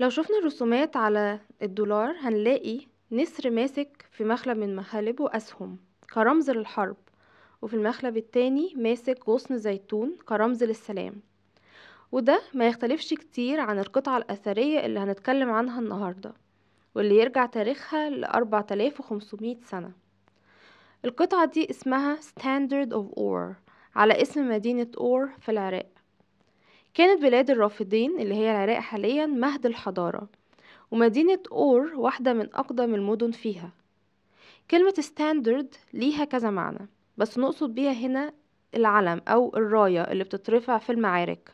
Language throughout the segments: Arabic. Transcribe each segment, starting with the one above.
لو شفنا الرسومات على الدولار هنلاقي نسر ماسك في مخلب من مخالبه أسهم كرمز للحرب وفي المخلب التاني ماسك غصن زيتون كرمز للسلام وده ما يختلفش كتير عن القطعة الأثرية اللي هنتكلم عنها النهاردة واللي يرجع تاريخها ل 4500 سنة القطعة دي اسمها Standard of Ore على اسم مدينة أور في العراق كانت بلاد الرافدين اللي هي العراق حاليا مهد الحضارة ومدينة أور واحدة من أقدم المدن فيها كلمة ستاندرد ليها كذا معنى بس نقصد بيها هنا العلم أو الراية اللي بتترفع في المعارك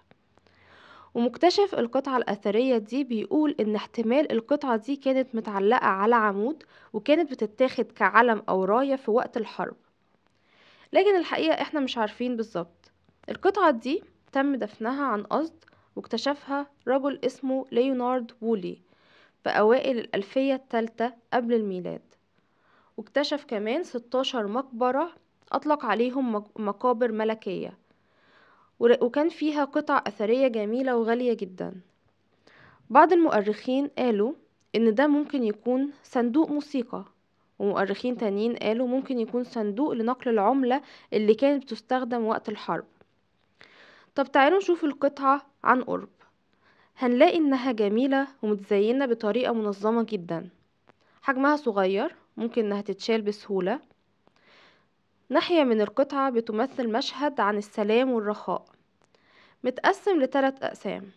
ومكتشف القطعة الأثرية دي بيقول إن احتمال القطعة دي كانت متعلقة على عمود وكانت بتتاخد كعلم أو راية في وقت الحرب لكن الحقيقة إحنا مش عارفين بالظبط القطعة دي تم دفنها عن قصد واكتشفها رجل اسمه ليونارد وولي في أوائل الألفية الثالثة قبل الميلاد واكتشف كمان 16 مقبرة أطلق عليهم مقابر ملكية وكان فيها قطع أثرية جميلة وغالية جدا بعض المؤرخين قالوا إن ده ممكن يكون صندوق موسيقى ومؤرخين تانيين قالوا ممكن يكون صندوق لنقل العملة اللي كانت بتستخدم وقت الحرب طب تعالوا نشوف القطعة عن قرب هنلاقي انها جميلة ومتزينة بطريقة منظمة جدا حجمها صغير ممكن انها تتشال بسهولة ناحية من القطعة بتمثل مشهد عن السلام والرخاء متقسم لثلاث أقسام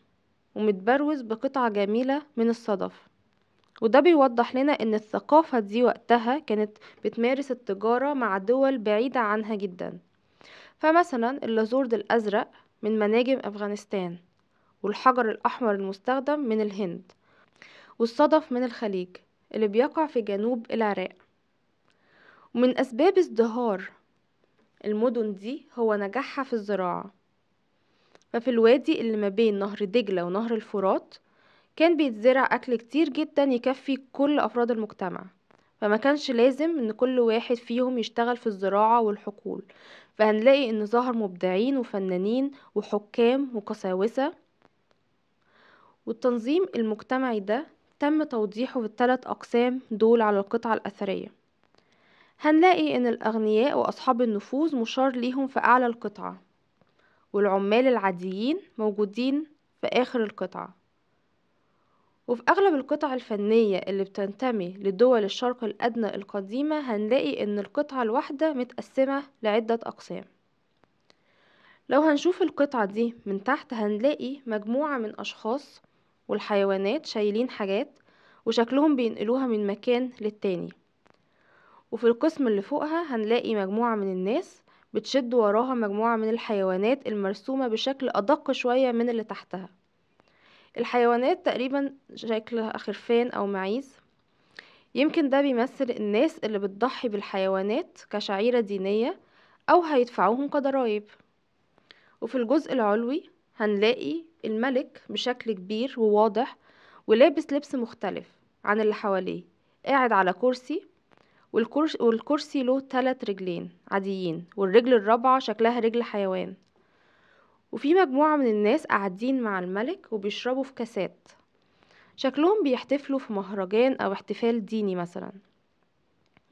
ومتبروز بقطعة جميلة من الصدف وده بيوضح لنا ان الثقافة دي وقتها كانت بتمارس التجارة مع دول بعيدة عنها جدا فمثلا اللازورد الأزرق من مناجم أفغانستان والحجر الأحمر المستخدم من الهند والصدف من الخليج اللي بيقع في جنوب العراق ومن أسباب ازدهار المدن دي هو نجاحها في الزراعة ففي الوادي اللي ما بين نهر دجلة ونهر الفرات كان بيتزرع أكل كتير جدا يكفي كل أفراد المجتمع فما كانش لازم ان كل واحد فيهم يشتغل في الزراعة والحقول فهنلاقي ان ظهر مبدعين وفنانين وحكام وقساوسة والتنظيم المجتمعي ده تم توضيحه في الثلاث أقسام دول على القطعة الأثرية هنلاقي إن الأغنياء وأصحاب النفوذ مشار ليهم في أعلى القطعة والعمال العاديين موجودين في آخر القطعة وفي أغلب القطع الفنية اللي بتنتمي لدول الشرق الأدنى القديمة هنلاقي إن القطعة الواحدة متقسمة لعدة أقسام لو هنشوف القطعة دي من تحت هنلاقي مجموعة من أشخاص والحيوانات شايلين حاجات وشكلهم بينقلوها من مكان للتاني وفي القسم اللي فوقها هنلاقي مجموعة من الناس بتشد وراها مجموعة من الحيوانات المرسومة بشكل أدق شوية من اللي تحتها الحيوانات تقريبا شكلها خرفان أو معيز يمكن ده بيمثل الناس اللي بتضحي بالحيوانات كشعيرة دينية أو هيدفعوهم كضرايب وفي الجزء العلوي هنلاقي الملك بشكل كبير وواضح ولابس لبس مختلف عن اللي حواليه قاعد على كرسي والكرسي, والكرسي له ثلاث رجلين عاديين والرجل الرابعة شكلها رجل حيوان وفي مجموعة من الناس قاعدين مع الملك وبيشربوا في كاسات شكلهم بيحتفلوا في مهرجان أو احتفال ديني مثلا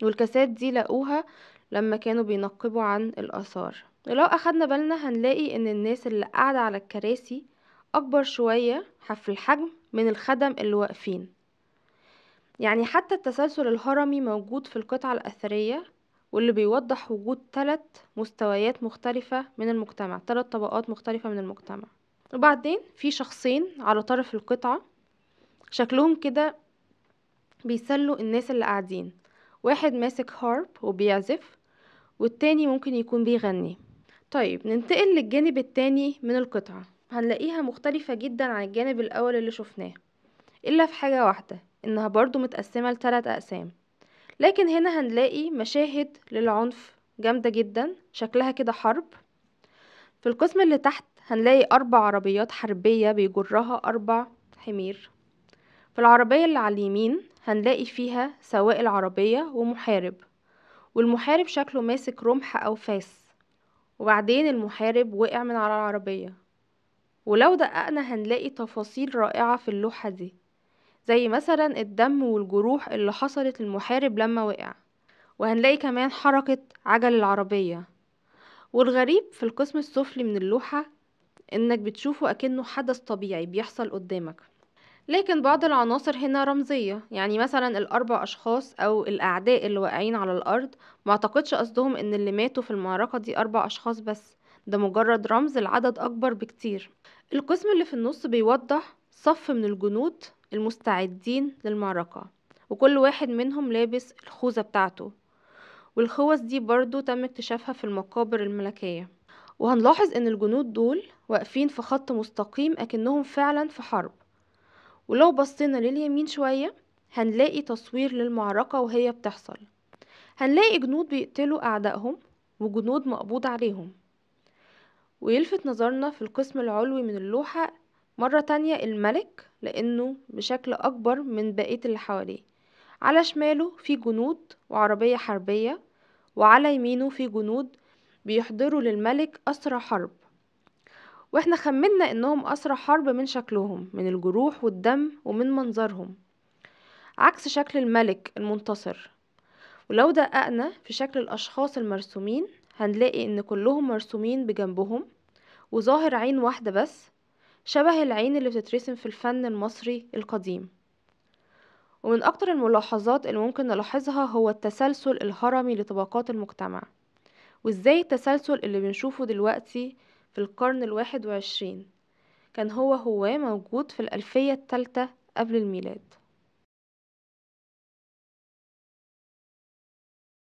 والكاسات دي لقوها لما كانوا بينقبوا عن الآثار لو أخدنا بالنا هنلاقي إن الناس اللي قاعدة على الكراسي أكبر شوية في الحجم من الخدم اللي واقفين يعني حتى التسلسل الهرمي موجود في القطعة الأثرية واللي بيوضح وجود ثلاث مستويات مختلفة من المجتمع ثلاث طبقات مختلفة من المجتمع وبعدين في شخصين على طرف القطعة شكلهم كده بيسلوا الناس اللي قاعدين واحد ماسك هارب وبيعزف والتاني ممكن يكون بيغني طيب ننتقل للجانب التاني من القطعة هنلاقيها مختلفة جدا عن الجانب الأول اللي شفناه إلا في حاجة واحدة إنها برضو متقسمة لتلات أقسام لكن هنا هنلاقي مشاهد للعنف جامدة جدا شكلها كده حرب في القسم اللي تحت هنلاقي أربع عربيات حربية بيجرها أربع حمير في العربية اللي على اليمين هنلاقي فيها سواق العربية ومحارب والمحارب شكله ماسك رمح أو فاس وبعدين المحارب وقع من على العربية ولو دققنا هنلاقي تفاصيل رائعة في اللوحة دي زي مثلا الدم والجروح اللي حصلت للمحارب لما وقع وهنلاقي كمان حركة عجل العربية والغريب في القسم السفلي من اللوحة انك بتشوفه اكنه حدث طبيعي بيحصل قدامك لكن بعض العناصر هنا رمزية يعني مثلا الأربع أشخاص أو الأعداء اللي واقعين على الأرض معتقدش قصدهم إن اللي ماتوا في المعركة دي أربع أشخاص بس ده مجرد رمز العدد أكبر بكتير القسم اللي في النص بيوضح صف من الجنود المستعدين للمعركة وكل واحد منهم لابس الخوذة بتاعته والخوذ دي برضو تم اكتشافها في المقابر الملكية وهنلاحظ ان الجنود دول واقفين في خط مستقيم اكنهم فعلا في حرب ولو بصينا لليمين شوية هنلاقي تصوير للمعركة وهي بتحصل هنلاقي جنود بيقتلوا أعدائهم وجنود مقبوض عليهم ويلفت نظرنا في القسم العلوي من اللوحة مرة تانية الملك لأنه بشكل أكبر من بقية اللي حواليه على شماله في جنود وعربية حربية وعلى يمينه في جنود بيحضروا للملك أسرى حرب واحنا خمنا انهم أسرى حرب من شكلهم من الجروح والدم ومن منظرهم عكس شكل الملك المنتصر ولو دققنا في شكل الأشخاص المرسومين هنلاقي إن كلهم مرسومين بجنبهم وظاهر عين واحدة بس شبه العين اللي بتترسم في الفن المصري القديم ومن أكتر الملاحظات اللي ممكن نلاحظها هو التسلسل الهرمي لطبقات المجتمع وإزاي التسلسل اللي بنشوفه دلوقتي في القرن الواحد وعشرين كان هو هو موجود في الألفية التالتة قبل الميلاد